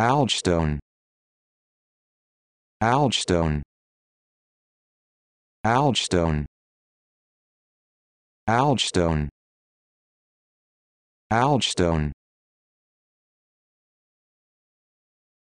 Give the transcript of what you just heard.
Algestone. Algestone. Algestone. Algestone. Algestone.